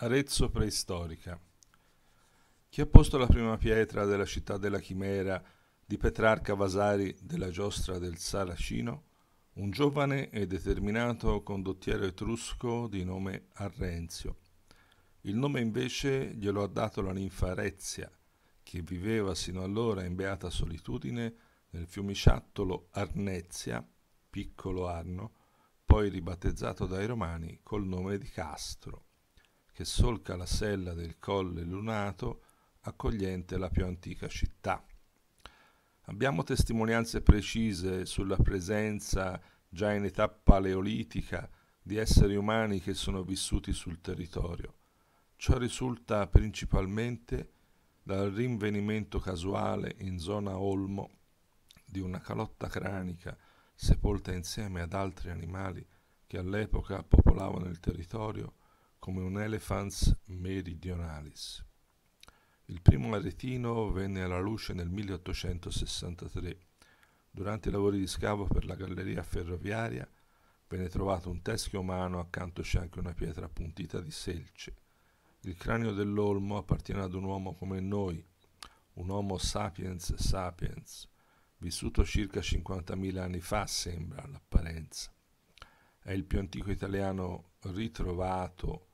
Arezzo preistorica. Chi ha posto la prima pietra della città della Chimera di Petrarca Vasari della giostra del Saracino? Un giovane e determinato condottiero etrusco di nome Arrenzio. Il nome invece glielo ha dato la ninfa Rezia, che viveva sino allora in beata solitudine nel fiumiciattolo Arnezia, piccolo Arno, poi ribattezzato dai romani col nome di Castro che solca la sella del colle lunato accogliente la più antica città. Abbiamo testimonianze precise sulla presenza già in età paleolitica di esseri umani che sono vissuti sul territorio. Ciò risulta principalmente dal rinvenimento casuale in zona olmo di una calotta cranica sepolta insieme ad altri animali che all'epoca popolavano il territorio come un elephants meridionalis. Il primo aretino venne alla luce nel 1863. Durante i lavori di scavo per la galleria ferroviaria venne trovato un teschio umano, accanto c'è anche una pietra appuntita di selce. Il cranio dell'olmo appartiene ad un uomo come noi, un Homo sapiens sapiens, vissuto circa 50.000 anni fa, sembra all'apparenza. È il più antico italiano ritrovato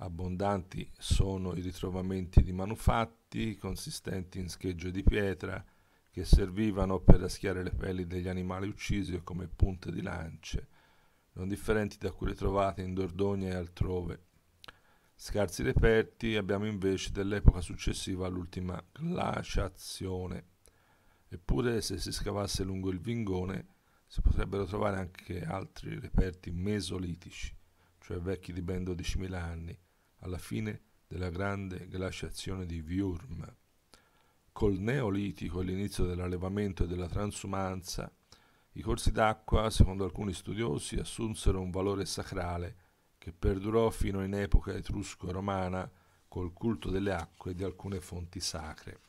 Abbondanti sono i ritrovamenti di manufatti consistenti in schegge di pietra che servivano per raschiare le pelli degli animali uccisi o come punte di lance, non differenti da quelle trovate in Dordogna e altrove. Scarsi reperti abbiamo invece dell'epoca successiva all'ultima glaciazione. Eppure se si scavasse lungo il Vingone si potrebbero trovare anche altri reperti mesolitici, cioè vecchi di ben 12.000 anni, alla fine della grande glaciazione di Würm. Col Neolitico e l'inizio dell'allevamento e della transumanza, i corsi d'acqua, secondo alcuni studiosi, assunsero un valore sacrale che perdurò fino in epoca etrusco-romana col culto delle acque e di alcune fonti sacre.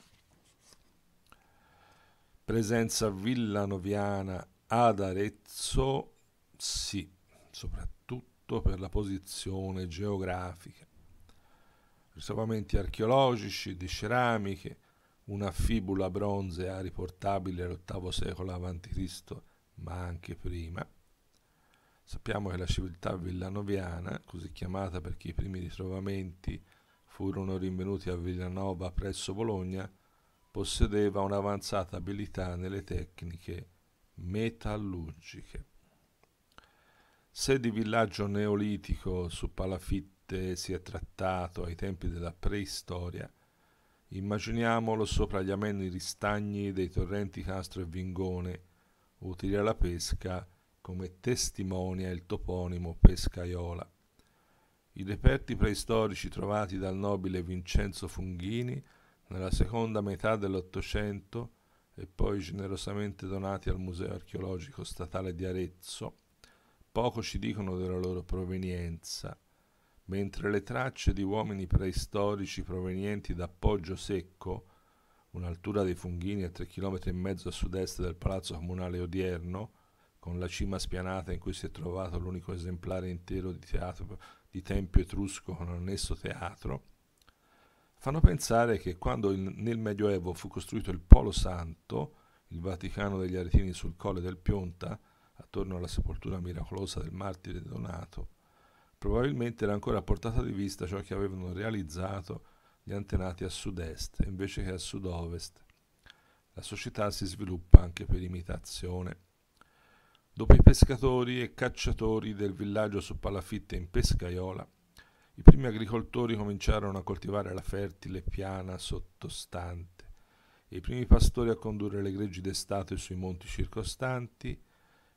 Presenza villanoviana ad Arezzo, sì, soprattutto per la posizione geografica ritrovamenti archeologici di ceramiche, una fibula bronzea riportabile all'VIII secolo a.C., ma anche prima. Sappiamo che la civiltà villanoviana, così chiamata perché i primi ritrovamenti furono rinvenuti a Villanova presso Bologna, possedeva un'avanzata abilità nelle tecniche metallurgiche. Se di villaggio neolitico su palafitte volte si è trattato ai tempi della preistoria, immaginiamolo sopra gli ameni ristagni dei torrenti Castro e Vingone, utili alla pesca come testimonia il toponimo Pescaiola. I reperti preistorici trovati dal nobile Vincenzo Funghini nella seconda metà dell'Ottocento e poi generosamente donati al Museo archeologico statale di Arezzo, poco ci dicono della loro provenienza mentre le tracce di uomini preistorici provenienti da Poggio Secco, un'altura dei Funghini a 3,5 km a sud-est del palazzo comunale odierno, con la cima spianata in cui si è trovato l'unico esemplare intero di, teatro, di tempio etrusco con annesso teatro, fanno pensare che quando in, nel Medioevo fu costruito il Polo Santo, il Vaticano degli Aretini sul Colle del Pionta, attorno alla sepoltura miracolosa del martire Donato, Probabilmente era ancora a portata di vista ciò che avevano realizzato gli antenati a sud-est invece che a sud-ovest. La società si sviluppa anche per imitazione. Dopo i pescatori e cacciatori del villaggio su Palafitte in Pescaiola, i primi agricoltori cominciarono a coltivare la fertile piana sottostante e i primi pastori a condurre le greggi d'estate sui monti circostanti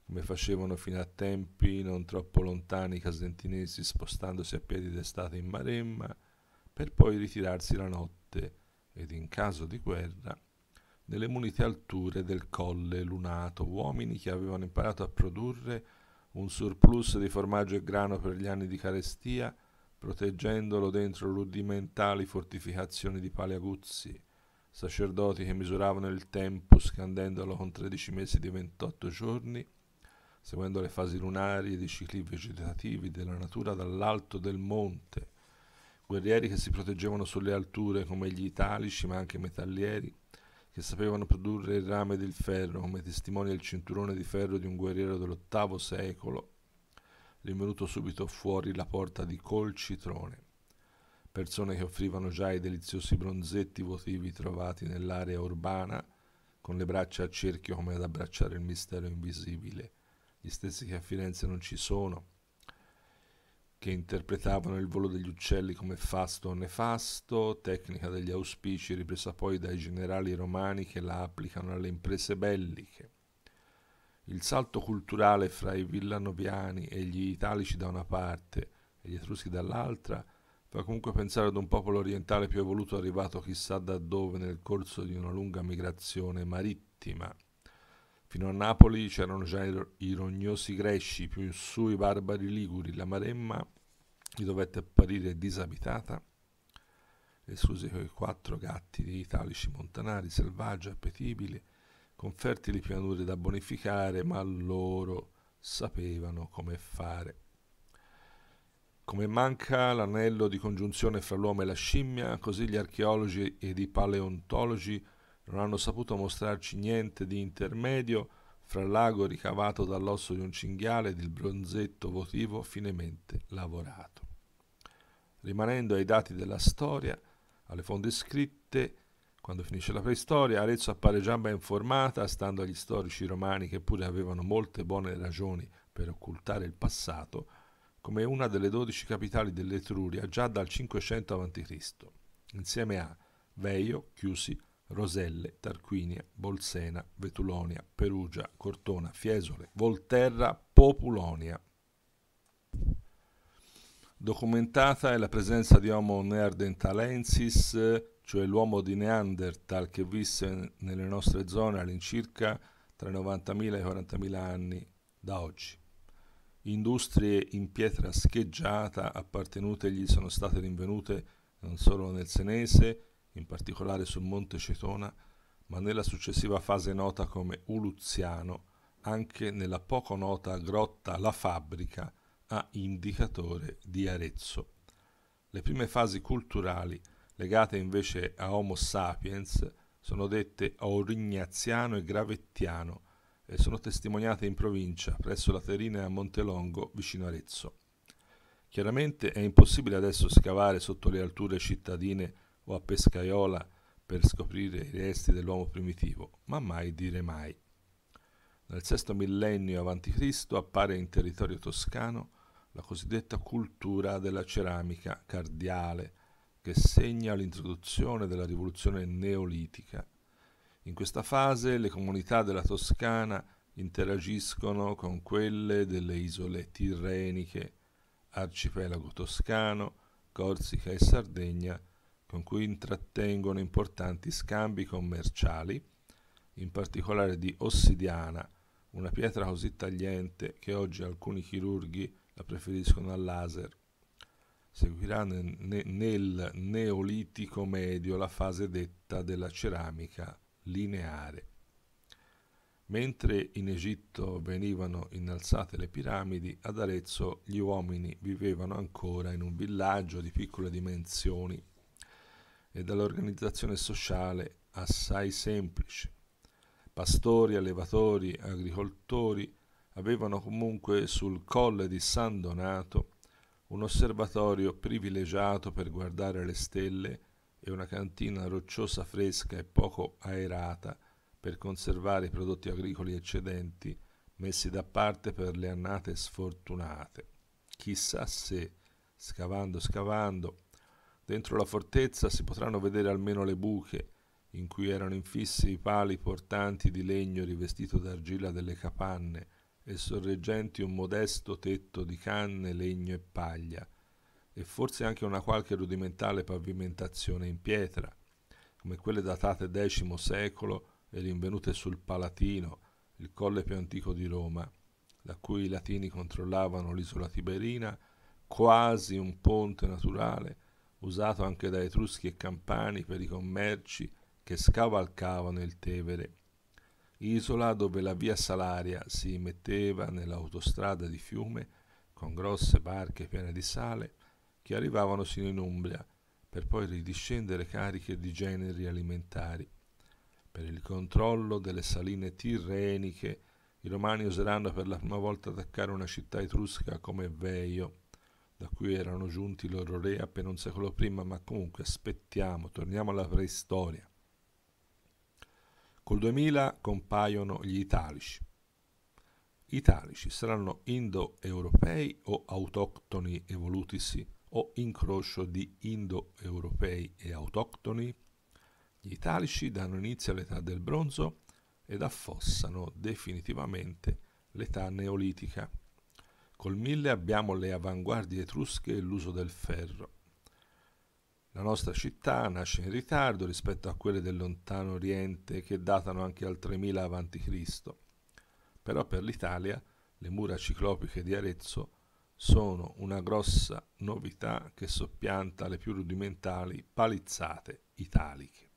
come facevano fino a tempi non troppo lontani i casentinesi spostandosi a piedi d'estate in Maremma, per poi ritirarsi la notte ed in caso di guerra nelle munite alture del colle lunato, uomini che avevano imparato a produrre un surplus di formaggio e grano per gli anni di carestia, proteggendolo dentro rudimentali fortificazioni di paliaguzzi, sacerdoti che misuravano il tempo scandendolo con 13 mesi di 28 giorni, seguendo le fasi lunari ed i cicli vegetativi della natura dall'alto del monte, guerrieri che si proteggevano sulle alture come gli italici, ma anche metallieri, che sapevano produrre il rame del ferro, come testimonia il cinturone di ferro di un guerriero dell'ottavo secolo, rinvenuto subito fuori la porta di Colcitrone. Persone che offrivano già i deliziosi bronzetti votivi trovati nell'area urbana, con le braccia a cerchio come ad abbracciare il mistero invisibile gli stessi che a Firenze non ci sono, che interpretavano il volo degli uccelli come fasto o nefasto, tecnica degli auspici ripresa poi dai generali romani che la applicano alle imprese belliche. Il salto culturale fra i villanoviani e gli italici da una parte e gli etruschi dall'altra fa comunque pensare ad un popolo orientale più evoluto arrivato chissà da dove nel corso di una lunga migrazione marittima. Fino a Napoli c'erano già i rognosi greci, più in su i barbari liguri, la Maremma gli dovette apparire disabitata, esclusi quei quattro gatti di italici montanari, selvaggi, appetibili, con fertili pianure da bonificare, ma loro sapevano come fare. Come manca l'anello di congiunzione fra l'uomo e la scimmia, così gli archeologi ed i paleontologi non hanno saputo mostrarci niente di intermedio fra l'ago ricavato dall'osso di un cinghiale ed il bronzetto votivo finemente lavorato. Rimanendo ai dati della storia, alle fonde scritte, quando finisce la preistoria, Arezzo appare già ben formata, stando agli storici romani che pure avevano molte buone ragioni per occultare il passato, come una delle dodici capitali dell'Etruria già dal 500 a.C., insieme a Veio, Chiusi, Roselle, Tarquinia, Bolsena, Vetulonia, Perugia, Cortona, Fiesole, Volterra, Populonia. Documentata è la presenza di Homo neardentalensis, cioè l'uomo di Neanderthal che visse nelle nostre zone all'incirca tra i 90.000 e i 40.000 anni da oggi. Industrie in pietra scheggiata appartenute gli sono state rinvenute non solo nel Senese, in particolare sul monte Cetona, ma nella successiva fase nota come Uluziano, anche nella poco nota grotta La Fabbrica a Indicatore di Arezzo. Le prime fasi culturali, legate invece a Homo sapiens, sono dette Aurignaziano e Gravettiano e sono testimoniate in provincia, presso la Terina e a Montelongo, vicino Arezzo. Chiaramente è impossibile adesso scavare sotto le alture cittadine o a pescaiola per scoprire i resti dell'uomo primitivo, ma mai dire mai. Nel sesto millennio a.C. appare in territorio toscano la cosiddetta cultura della ceramica cardiale, che segna l'introduzione della rivoluzione neolitica. In questa fase le comunità della Toscana interagiscono con quelle delle isole tirreniche, arcipelago toscano, Corsica e Sardegna, con cui intrattengono importanti scambi commerciali, in particolare di ossidiana, una pietra così tagliente che oggi alcuni chirurghi la preferiscono al laser. Seguirà nel, nel Neolitico medio la fase detta della ceramica lineare. Mentre in Egitto venivano innalzate le piramidi, ad Arezzo gli uomini vivevano ancora in un villaggio di piccole dimensioni e dall'organizzazione sociale assai semplice. Pastori, allevatori, agricoltori avevano comunque sul colle di San Donato un osservatorio privilegiato per guardare le stelle e una cantina rocciosa fresca e poco aerata per conservare i prodotti agricoli eccedenti messi da parte per le annate sfortunate. Chissà se, scavando scavando, Dentro la fortezza si potranno vedere almeno le buche in cui erano infissi i pali portanti di legno rivestito d'argilla delle capanne e sorreggenti un modesto tetto di canne, legno e paglia, e forse anche una qualche rudimentale pavimentazione in pietra, come quelle datate X secolo e rinvenute sul Palatino, il colle più antico di Roma, da cui i latini controllavano l'isola Tiberina, quasi un ponte naturale, usato anche da Etruschi e Campani per i commerci che scavalcavano il Tevere, isola dove la via Salaria si metteva nell'autostrada di fiume con grosse barche piene di sale che arrivavano sino in Umbria per poi ridiscendere cariche di generi alimentari. Per il controllo delle saline tirreniche i romani useranno per la prima volta attaccare una città etrusca come Veio da cui erano giunti i loro re appena un secolo prima, ma comunque aspettiamo, torniamo alla preistoria. Col 2000 compaiono gli italici. Italici saranno indo-europei o autoctoni evolutisi o incrocio di indo-europei e autoctoni? Gli italici danno inizio all'età del bronzo ed affossano definitivamente l'età neolitica. Col 1000 abbiamo le avanguardie etrusche e l'uso del ferro. La nostra città nasce in ritardo rispetto a quelle del lontano Oriente che datano anche al 3000 a.C. Però per l'Italia le mura ciclopiche di Arezzo sono una grossa novità che soppianta le più rudimentali palizzate italiche.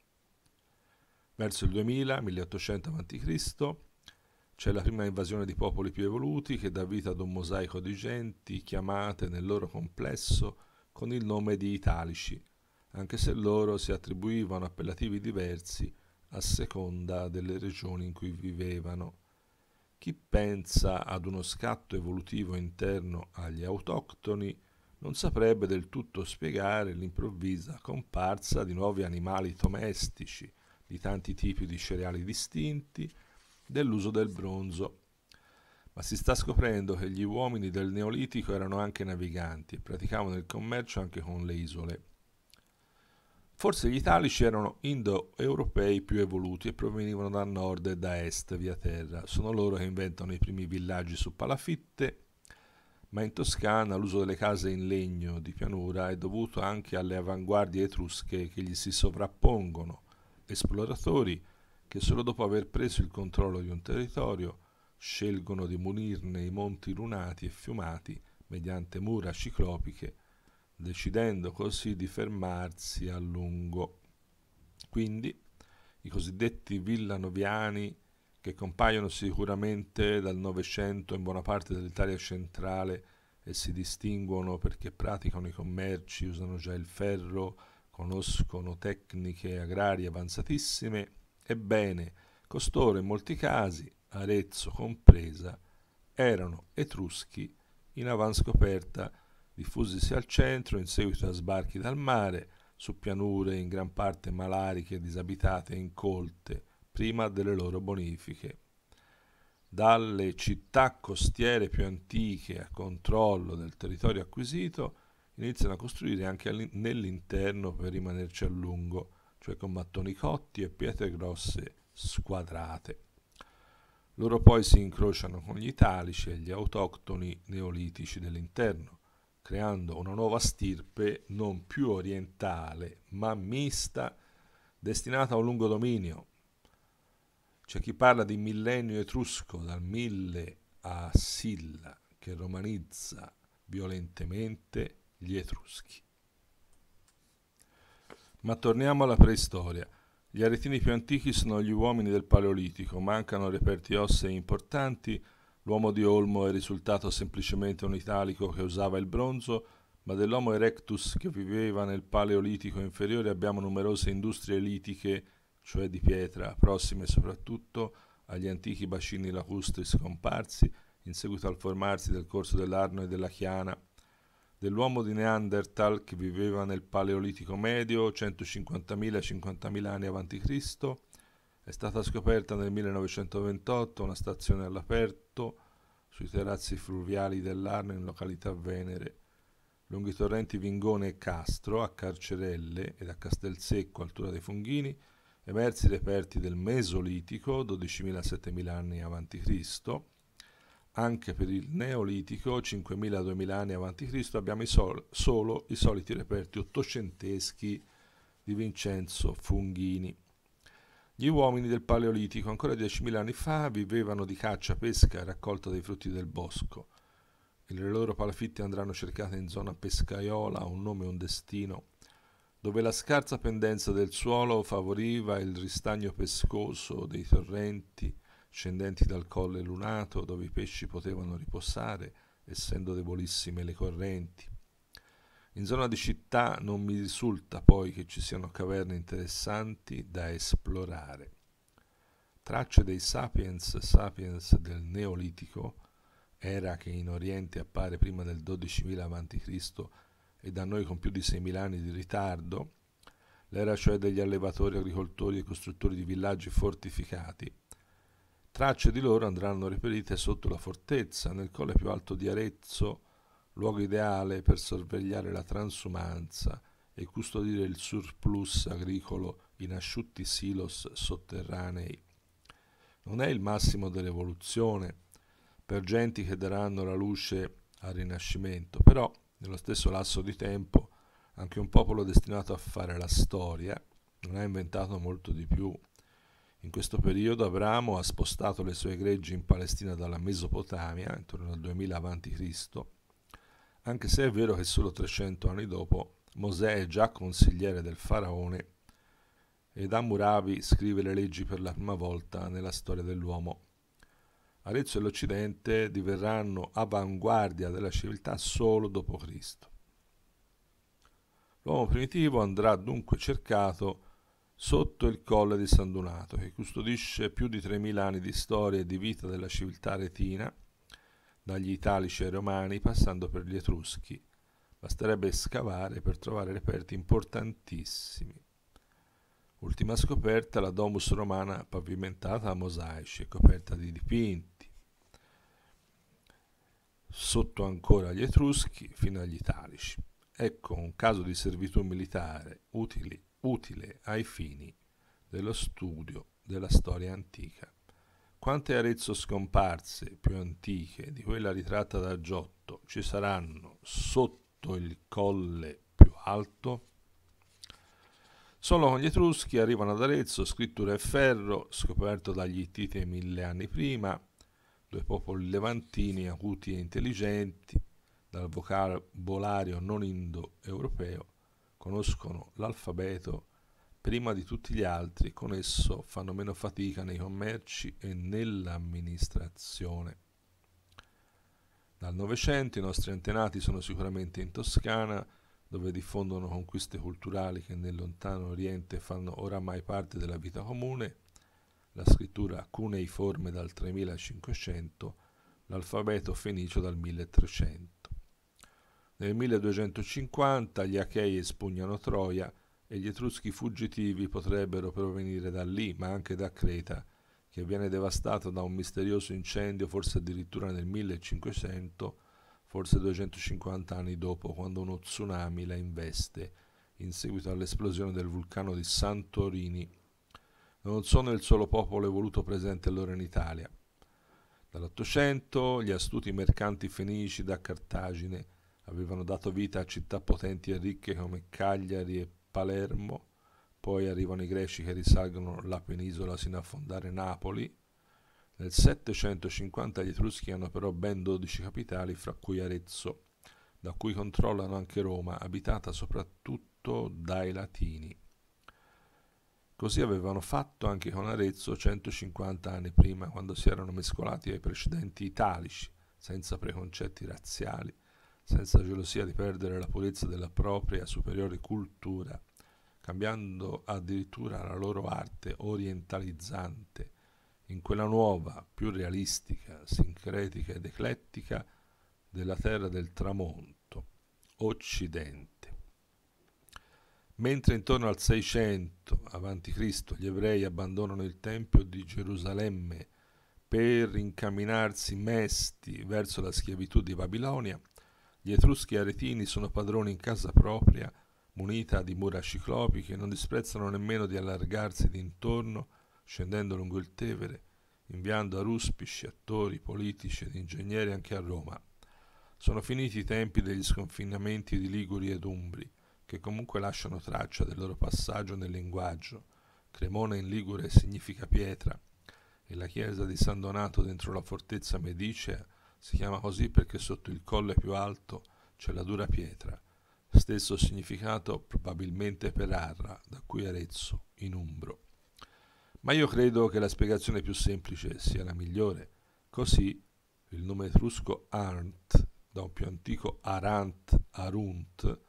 Verso il 2000-1800 a.C. C'è la prima invasione di popoli più evoluti che dà vita ad un mosaico di genti chiamate nel loro complesso con il nome di Italici, anche se loro si attribuivano appellativi diversi a seconda delle regioni in cui vivevano. Chi pensa ad uno scatto evolutivo interno agli autoctoni non saprebbe del tutto spiegare l'improvvisa comparsa di nuovi animali domestici, di tanti tipi di cereali distinti, dell'uso del bronzo. Ma si sta scoprendo che gli uomini del Neolitico erano anche naviganti e praticavano il commercio anche con le isole. Forse gli italici erano indo-europei più evoluti e provenivano da nord e da est via terra. Sono loro che inventano i primi villaggi su palafitte, ma in Toscana l'uso delle case in legno di pianura è dovuto anche alle avanguardie etrusche che gli si sovrappongono, esploratori che solo dopo aver preso il controllo di un territorio scelgono di munirne i monti lunati e fiumati mediante mura ciclopiche, decidendo così di fermarsi a lungo. Quindi i cosiddetti villanoviani, che compaiono sicuramente dal Novecento in buona parte dell'Italia centrale e si distinguono perché praticano i commerci, usano già il ferro, conoscono tecniche agrarie avanzatissime, Ebbene, costoro in molti casi, Arezzo compresa, erano etruschi in avanscoperta, diffusisi al centro in seguito a sbarchi dal mare, su pianure in gran parte malariche, disabitate e incolte, prima delle loro bonifiche. Dalle città costiere più antiche a controllo del territorio acquisito, iniziano a costruire anche nell'interno per rimanerci a lungo, cioè con mattoni cotti e pietre grosse squadrate. Loro poi si incrociano con gli italici e gli autoctoni neolitici dell'interno, creando una nuova stirpe non più orientale ma mista, destinata a un lungo dominio. C'è chi parla di millennio etrusco dal mille a Silla, che romanizza violentemente gli etruschi. Ma torniamo alla preistoria. Gli aretini più antichi sono gli uomini del Paleolitico, mancano reperti ossei importanti, l'uomo di Olmo è risultato semplicemente un italico che usava il bronzo, ma dell'Homo erectus che viveva nel Paleolitico inferiore abbiamo numerose industrie litiche, cioè di pietra, prossime soprattutto agli antichi bacini lacustri scomparsi in seguito al formarsi del corso dell'Arno e della Chiana dell'uomo di Neanderthal che viveva nel Paleolitico medio 150.000-50.000 anni avanti Cristo. È stata scoperta nel 1928 una stazione all'aperto sui terrazzi fluviali dell'Arno in località Venere, lunghi torrenti Vingone e Castro, a Carcerelle ed a Castelsecco, altura dei Funghini, emersi reperti del Mesolitico, 12.000-7.000 anni avanti Cristo anche per il Neolitico, 5.000-2.000 anni avanti Cristo, abbiamo i sol- solo i soliti reperti ottocenteschi di Vincenzo Funghini. Gli uomini del Paleolitico, ancora 10.000 anni fa, vivevano di caccia, pesca e raccolta dei frutti del bosco. Le loro palafitte andranno cercate in zona pescaiola, un nome e un destino, dove la scarsa pendenza del suolo favoriva il ristagno pescoso dei torrenti, scendenti dal colle lunato dove i pesci potevano riposare, essendo debolissime le correnti. In zona di città non mi risulta poi che ci siano caverne interessanti da esplorare. Tracce dei sapiens sapiens del Neolitico, era che in Oriente appare prima del 12.000 a.C. e da noi con più di 6.000 anni di ritardo, l'era cioè degli allevatori, agricoltori e costruttori di villaggi fortificati, Tracce di loro andranno reperite sotto la fortezza, nel colle più alto di Arezzo, luogo ideale per sorvegliare la transumanza e custodire il surplus agricolo in asciutti silos sotterranei. Non è il massimo dell'evoluzione per genti che daranno la luce al Rinascimento, però nello stesso lasso di tempo anche un popolo destinato a fare la storia non ha inventato molto di più in questo periodo Abramo ha spostato le sue greggi in Palestina dalla Mesopotamia, intorno al 2000 a.C., anche se è vero che solo 300 anni dopo Mosè è già consigliere del faraone ed Hammurabi scrive le leggi per la prima volta nella storia dell'uomo. Arezzo e l'Occidente diverranno avanguardia della civiltà solo dopo Cristo. L'uomo primitivo andrà dunque cercato sotto il colle di San Donato, che custodisce più di 3.000 anni di storia e di vita della civiltà retina, dagli italici ai romani, passando per gli etruschi. Basterebbe scavare per trovare reperti importantissimi. Ultima scoperta la domus romana pavimentata a mosaici e coperta di dipinti. Sotto ancora gli etruschi fino agli italici. Ecco un caso di servitù militare utili utile ai fini dello studio della storia antica. Quante Arezzo scomparse più antiche di quella ritratta da Giotto ci saranno sotto il colle più alto? Solo con gli Etruschi arrivano ad Arezzo scrittura e ferro, scoperto dagli Ittite mille anni prima, due popoli levantini acuti e intelligenti, dal vocabolario non indo-europeo, conoscono l'alfabeto prima di tutti gli altri, con esso fanno meno fatica nei commerci e nell'amministrazione. Dal Novecento i nostri antenati sono sicuramente in Toscana, dove diffondono conquiste culturali che nel lontano Oriente fanno oramai parte della vita comune, la scrittura cuneiforme dal 3500, l'alfabeto fenicio dal 1300. Nel 1250 gli Achei espugnano Troia e gli Etruschi fuggitivi potrebbero provenire da lì, ma anche da Creta, che viene devastata da un misterioso incendio forse addirittura nel 1500, forse 250 anni dopo, quando uno tsunami la investe in seguito all'esplosione del vulcano di Santorini. Non sono il solo popolo evoluto presente allora in Italia. Dall'Ottocento gli astuti mercanti fenici da Cartagine avevano dato vita a città potenti e ricche come Cagliari e Palermo, poi arrivano i greci che risalgono la penisola sino a fondare Napoli. Nel 750 gli Etruschi hanno però ben 12 capitali, fra cui Arezzo, da cui controllano anche Roma, abitata soprattutto dai Latini. Così avevano fatto anche con Arezzo 150 anni prima, quando si erano mescolati ai precedenti italici, senza preconcetti razziali, senza gelosia di perdere la purezza della propria superiore cultura, cambiando addirittura la loro arte orientalizzante in quella nuova, più realistica, sincretica ed eclettica della terra del tramonto, Occidente. Mentre intorno al 600 a.C. gli ebrei abbandonano il Tempio di Gerusalemme per incamminarsi mesti verso la schiavitù di Babilonia, gli Etruschi aretini sono padroni in casa propria, munita di mura ciclopiche, non disprezzano nemmeno di allargarsi d'intorno, scendendo lungo il Tevere, inviando a ruspici, attori, politici ed ingegneri anche a Roma. Sono finiti i tempi degli sconfinamenti di Liguri ed Umbri, che comunque lasciano traccia del loro passaggio nel linguaggio. Cremona in Ligure significa pietra, e la chiesa di San Donato dentro la fortezza medicea si chiama così perché sotto il colle più alto c'è la dura pietra, stesso significato probabilmente per Arra, da cui Arezzo, in Umbro. Ma io credo che la spiegazione più semplice sia la migliore. Così il nome etrusco Arnt, da un più antico Arant, Arunt,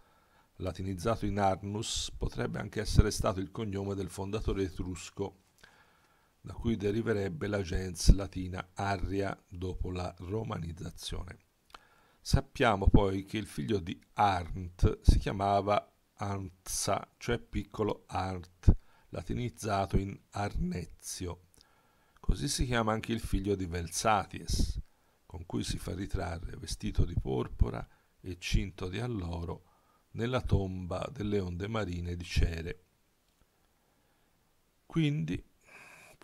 latinizzato in Arnus, potrebbe anche essere stato il cognome del fondatore etrusco da cui deriverebbe la gens latina Arria dopo la romanizzazione. Sappiamo poi che il figlio di Arnt si chiamava Antsa, cioè piccolo Art, latinizzato in Arnezio. Così si chiama anche il figlio di Velsaties, con cui si fa ritrarre vestito di porpora e cinto di alloro nella tomba delle onde marine di Cere. Quindi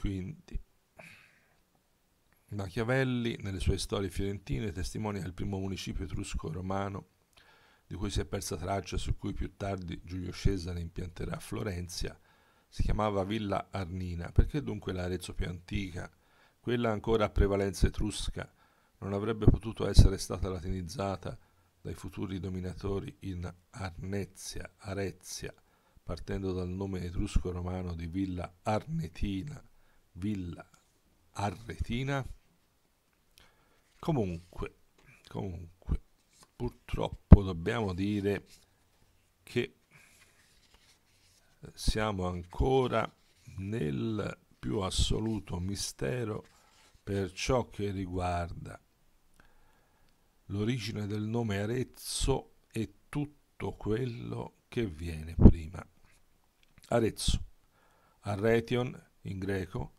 quindi Machiavelli nelle sue storie fiorentine testimonia il primo municipio etrusco-romano di cui si è persa traccia e su cui più tardi Giulio Cesare impianterà Florenzia, si chiamava Villa Arnina. Perché dunque l'Arezzo più antica, quella ancora a prevalenza etrusca, non avrebbe potuto essere stata latinizzata dai futuri dominatori in Arnezia, Arezia, partendo dal nome etrusco-romano di Villa Arnetina, Villa Arretina. Comunque, comunque, purtroppo dobbiamo dire che eh, siamo ancora nel più assoluto mistero per ciò che riguarda l'origine del nome Arezzo e tutto quello che viene prima. Arezzo, Arretion in greco,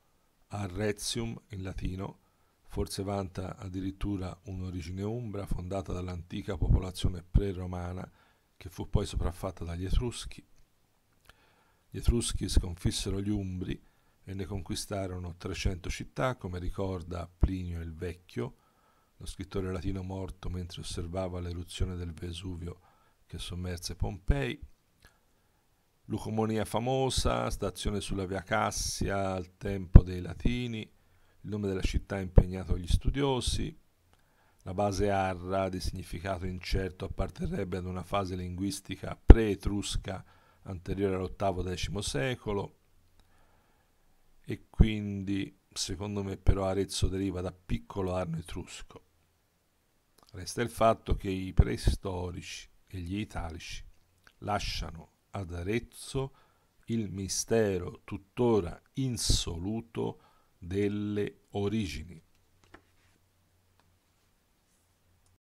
Arretium in latino, forse vanta addirittura un'origine umbra fondata dall'antica popolazione pre-romana che fu poi sopraffatta dagli Etruschi. Gli Etruschi sconfissero gli Umbri e ne conquistarono 300 città, come ricorda Plinio il Vecchio, lo scrittore latino morto mentre osservava l'eruzione del Vesuvio che sommerse Pompei. Lucomonia famosa, stazione sulla via Cassia al tempo dei Latini, il nome della città ha impegnato gli studiosi, la base arra di significato incerto apparterrebbe ad una fase linguistica pre-etrusca anteriore all'VIII-X secolo e quindi secondo me però Arezzo deriva da piccolo arno etrusco. Resta il fatto che i preistorici e gli italici lasciano ad Arezzo il mistero tuttora insoluto delle origini.